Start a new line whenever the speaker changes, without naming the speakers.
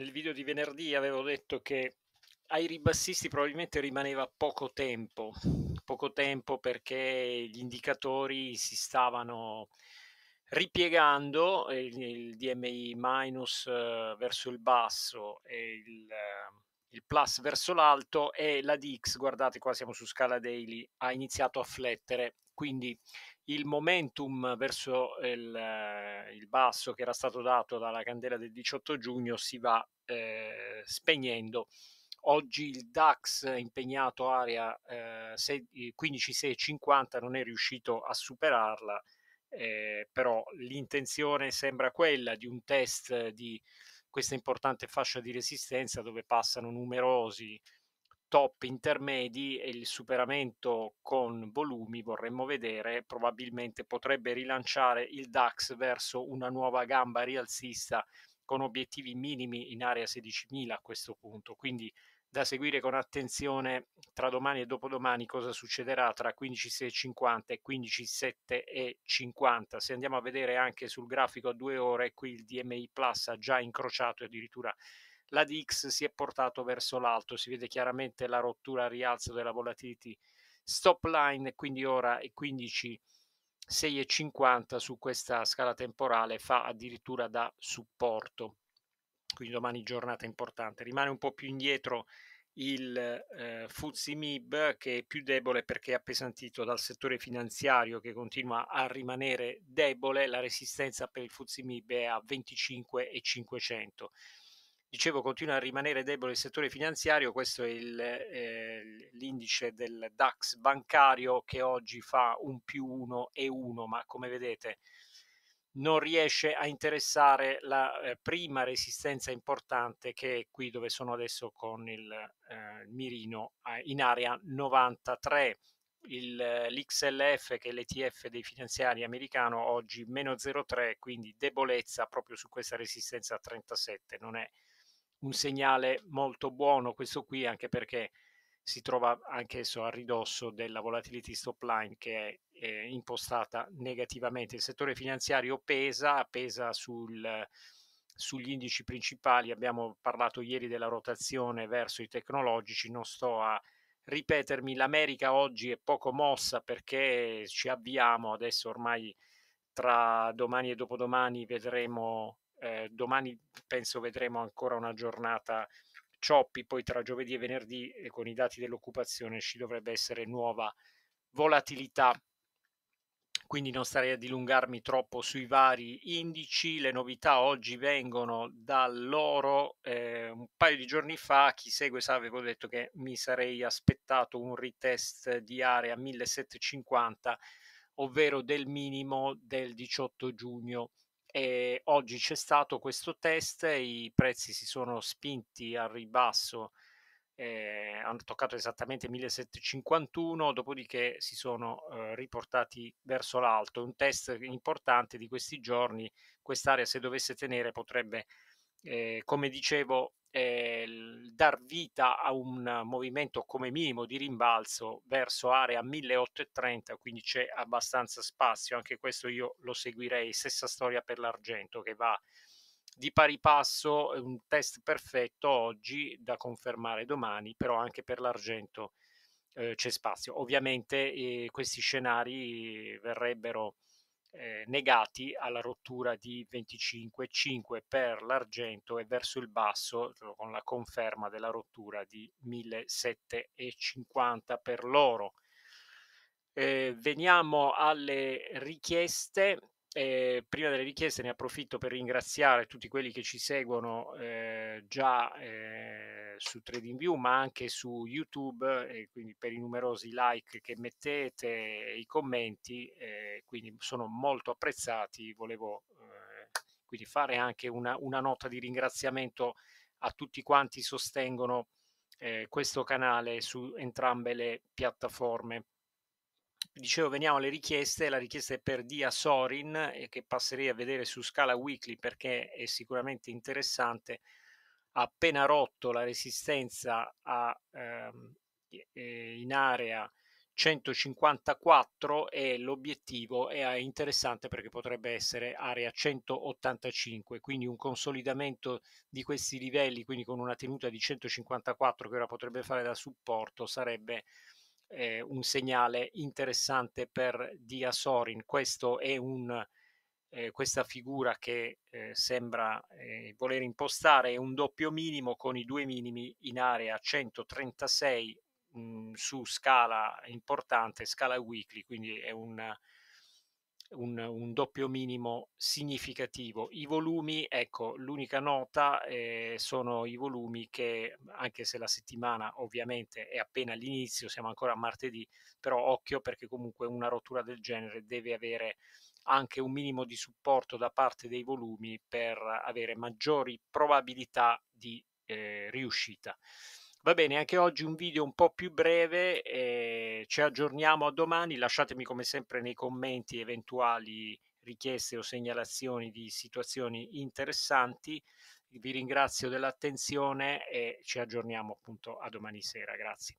nel video di venerdì avevo detto che ai ribassisti probabilmente rimaneva poco tempo, poco tempo perché gli indicatori si stavano ripiegando, eh, il, il DMI minus eh, verso il basso e il, eh, il, plus verso l'alto e la DX, guardate qua siamo su scala daily, ha iniziato a flettere quindi il momentum verso il, eh, il, basso che era stato dato dalla candela del 18 giugno si va eh, spegnendo. Oggi il DAX impegnato area eh, 15650 eh, non è riuscito a superarla, eh, però l'intenzione sembra quella di un test di questa importante fascia di resistenza dove passano numerosi top intermedi e il superamento con volumi vorremmo vedere probabilmente potrebbe rilanciare il DAX verso una nuova gamba rialzista con obiettivi minimi in area 16.000 a questo punto quindi da seguire con attenzione tra domani e dopodomani cosa succederà tra 15.650 e 15.750 se andiamo a vedere anche sul grafico a due ore qui il DMI Plus ha già incrociato addirittura la DX si è portato verso l'alto, si vede chiaramente la rottura al rialzo della volatility stop line, quindi ora è 15 6,50 su questa scala temporale fa addirittura da supporto. Quindi domani giornata importante. Rimane un po' più indietro il eh, Fuzzi MIB che è più debole perché è appesantito dal settore finanziario che continua a rimanere debole. La resistenza per il Fuzzi MIB è a 25,500 dicevo, continua a rimanere debole il settore finanziario, questo è il, eh, l'indice del DAX bancario che oggi fa un più uno e uno, ma come vedete non riesce a interessare la eh, prima resistenza importante che è qui dove sono adesso con il eh, mirino in area 93. Il, eh, L'XLF che è l'ETF dei finanziari americano oggi meno 0,3 quindi debolezza proprio su questa resistenza a 37 non è un segnale molto buono questo qui, anche perché si trova anch'esso a ridosso della volatility stop line che è, è eh, impostata negativamente. Il settore finanziario pesa, pesa sul, sugli indici principali. Abbiamo parlato ieri della rotazione verso i tecnologici, non sto a ripetermi, l'America oggi è poco mossa perché ci avviamo adesso ormai tra domani e dopodomani vedremo eh, domani penso vedremo ancora una giornata cioppi, poi tra giovedì e venerdì eh, con i dati dell'occupazione ci dovrebbe essere nuova volatilità. Quindi non starei a dilungarmi troppo sui vari indici. Le novità oggi vengono dall'oro. Eh, un paio di giorni fa, chi segue sa, avevo detto che mi sarei aspettato un retest di area 1750, ovvero del minimo del 18 giugno e oggi c'è stato questo test, i prezzi si sono spinti al ribasso, eh, hanno toccato esattamente 1751, dopodiché si sono eh, riportati verso l'alto. Un test importante di questi giorni, quest'area se dovesse tenere potrebbe, eh, come dicevo, eh, dar vita a un movimento come minimo di rimbalzo verso area 1830, quindi c'è abbastanza spazio, anche questo io lo seguirei, stessa storia per l'argento che va di pari passo, un test perfetto oggi da confermare domani, però anche per l'argento eh, c'è spazio. Ovviamente eh, questi scenari verrebbero eh, negati alla rottura di 25,5 per l'argento e verso il basso cioè con la conferma della rottura di 1750 per l'oro. Eh, veniamo alle richieste e prima delle richieste ne approfitto per ringraziare tutti quelli che ci seguono eh, già eh, su TradingView ma anche su YouTube e quindi per i numerosi like che mettete e i commenti eh, quindi sono molto apprezzati volevo eh, quindi fare anche una, una, nota di ringraziamento a tutti quanti sostengono eh, questo canale su entrambe le piattaforme dicevo veniamo alle richieste, la richiesta è per Dia Sorin eh, che passerei a vedere su scala weekly perché è sicuramente interessante, ha appena rotto la resistenza a, ehm, eh, in area 154 e l'obiettivo è interessante perché potrebbe essere area 185, quindi un consolidamento di questi livelli, quindi con una tenuta di 154 che ora potrebbe fare da supporto, sarebbe eh, un segnale interessante per Dia Sorin. Questo è un, eh, questa figura che eh, sembra eh, voler impostare un doppio minimo con i due minimi in area 136 mh, mm, su scala importante, scala weekly, quindi è un un, un, doppio minimo significativo. I volumi, ecco, l'unica nota eh, sono i volumi che, anche se la settimana ovviamente è appena all'inizio, siamo ancora a martedì, però occhio perché comunque una rottura del genere deve avere anche un minimo di supporto da parte dei volumi per avere maggiori probabilità di eh, riuscita. Va bene, anche oggi un video un po' più breve, eh, ci aggiorniamo a domani, lasciatemi come sempre nei commenti eventuali richieste o segnalazioni di situazioni interessanti. Vi ringrazio dell'attenzione e ci aggiorniamo appunto a domani sera. Grazie.